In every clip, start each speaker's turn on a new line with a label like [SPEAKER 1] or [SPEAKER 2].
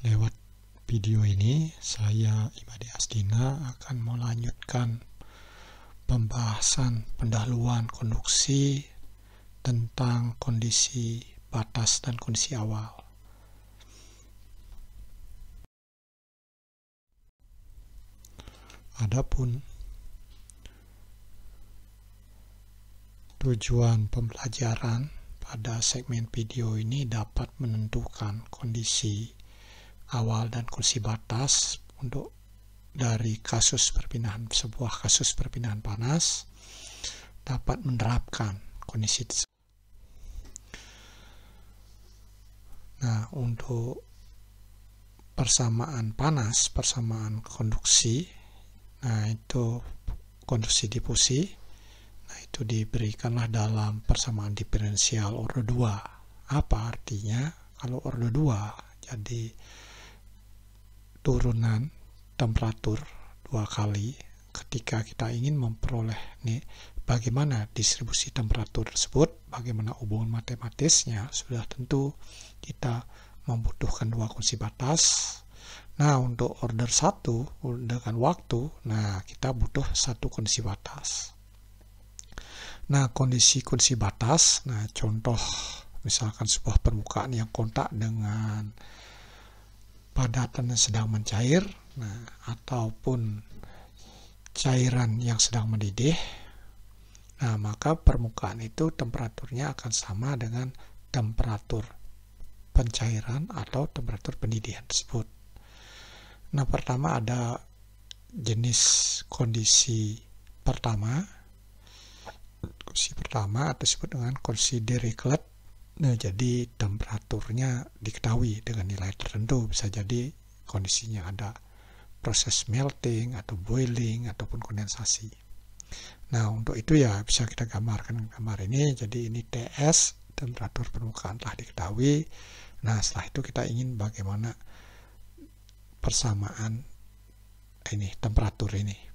[SPEAKER 1] Lewat video ini, saya Imade Astina akan melanjutkan pembahasan pendahuluan konduksi tentang kondisi batas dan kondisi awal. Adapun tujuan pembelajaran pada segmen video ini dapat menentukan kondisi awal dan kursi batas untuk dari kasus perpindahan sebuah kasus perpindahan panas dapat menerapkan kondisi tersebut. Nah, untuk persamaan panas, persamaan konduksi, nah itu konduksi difusi, nah itu diberikanlah dalam persamaan diferensial ordo 2. Apa artinya? Kalau ordo 2, jadi turunan temperatur dua kali ketika kita ingin memperoleh nih bagaimana distribusi temperatur tersebut, bagaimana hubungan matematisnya, sudah tentu kita membutuhkan dua kunci batas. Nah, untuk order satu dengan waktu, nah kita butuh satu kunci batas. Nah, kondisi kunci batas, nah contoh misalkan sebuah permukaan yang kontak dengan padatan yang sedang mencair nah, ataupun cairan yang sedang mendidih nah maka permukaan itu temperaturnya akan sama dengan temperatur pencairan atau temperatur pendidihan tersebut nah pertama ada jenis kondisi pertama kondisi pertama atau disebut dengan kondisi Dirichlet Nah, jadi temperaturnya diketahui dengan nilai tertentu bisa jadi kondisinya ada proses melting atau boiling ataupun kondensasi. Nah, untuk itu ya bisa kita gambarkan gambar ini. Jadi ini TS temperatur permukaan telah diketahui. Nah, setelah itu kita ingin bagaimana persamaan ini temperatur ini.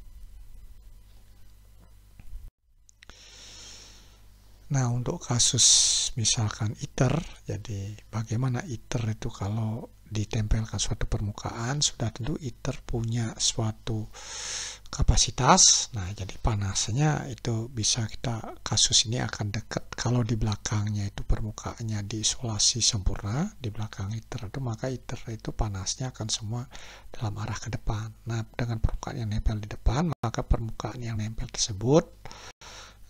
[SPEAKER 1] Nah, untuk kasus misalkan iter, jadi bagaimana iter itu kalau ditempelkan suatu permukaan, sudah tentu iter punya suatu kapasitas. Nah, jadi panasnya itu bisa kita kasus ini akan dekat kalau di belakangnya itu permukaannya diisolasi sempurna di belakang iter itu maka iter itu panasnya akan semua dalam arah ke depan. Nah, dengan permukaan yang nempel di depan, maka permukaan yang nempel tersebut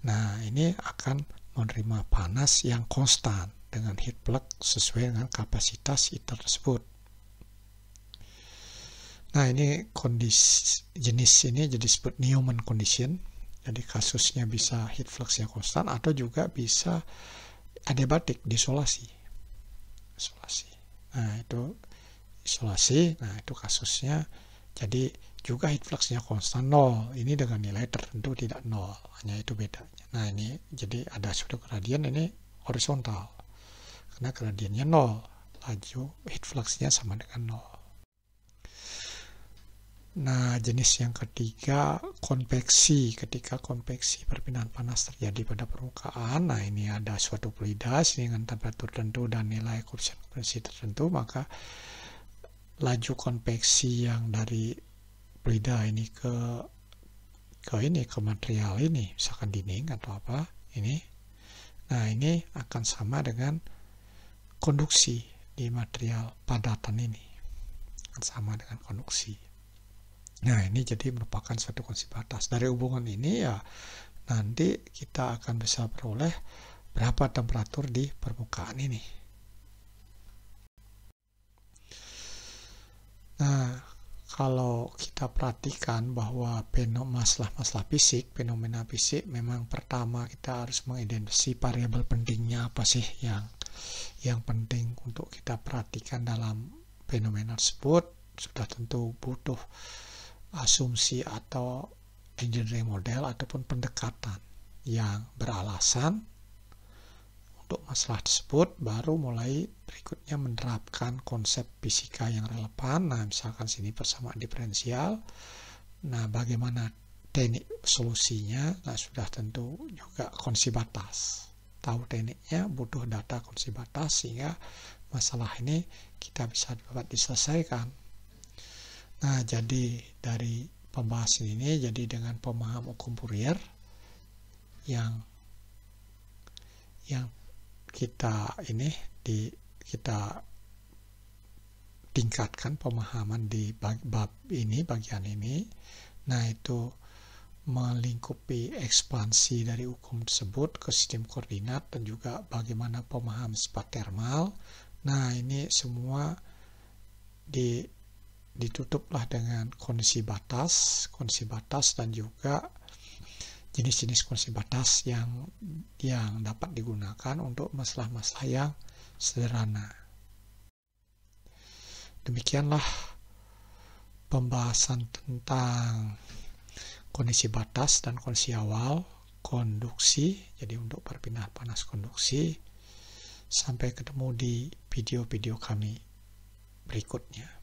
[SPEAKER 1] Nah, ini akan menerima panas yang konstan dengan heat plug sesuai dengan kapasitas heater tersebut. Nah ini kondisi jenis ini jadi disebut Newman condition. Jadi kasusnya bisa heat flux yang konstan atau juga bisa adiabatik disolasi. Isolasi. Nah itu isolasi. Nah itu kasusnya jadi juga heat fluxnya konstan nol. Ini dengan nilai tertentu tidak nol, hanya itu bedanya. Nah ini jadi ada sudut gradien ini horizontal karena gradiennya nol, laju heat fluxnya sama dengan nol. Nah, jenis yang ketiga konveksi. Ketika konveksi perpindahan panas terjadi pada permukaan, nah ini ada suatu fluida dengan temperatur tertentu dan nilai koefisien konveksi tertentu, maka laju konveksi yang dari Brida ini ke ke ini ke material ini misalkan dinding atau apa ini nah ini akan sama dengan konduksi di material padatan ini akan sama dengan konduksi nah ini jadi merupakan satu konsep batas dari hubungan ini ya nanti kita akan bisa peroleh berapa temperatur di permukaan ini Nah, kalau kita perhatikan bahwa masalah-masalah fisik, fenomena fisik memang pertama kita harus mengidentifikasi variabel pentingnya apa sih yang yang penting untuk kita perhatikan dalam fenomena tersebut sudah tentu butuh asumsi atau engineering model ataupun pendekatan yang beralasan untuk masalah tersebut, baru mulai berikutnya menerapkan konsep fisika yang relevan. Nah, misalkan sini persamaan diferensial. Nah, bagaimana teknik solusinya? Nah, sudah tentu juga konsep batas. Tahu tekniknya, butuh data konsep batas, sehingga masalah ini kita bisa dapat diselesaikan. Nah, jadi dari pembahasan ini, jadi dengan pemaham hukum Fourier yang yang kita ini di kita tingkatkan pemahaman di bab, bab ini bagian ini nah itu melingkupi ekspansi dari hukum tersebut ke sistem koordinat dan juga bagaimana pemahaman sifat termal nah ini semua di ditutuplah dengan kondisi batas kondisi batas dan juga jenis-jenis kursi batas yang yang dapat digunakan untuk masalah-masalah yang sederhana. Demikianlah pembahasan tentang kondisi batas dan kondisi awal, konduksi, jadi untuk perpindahan panas konduksi. Sampai ketemu di video-video kami berikutnya.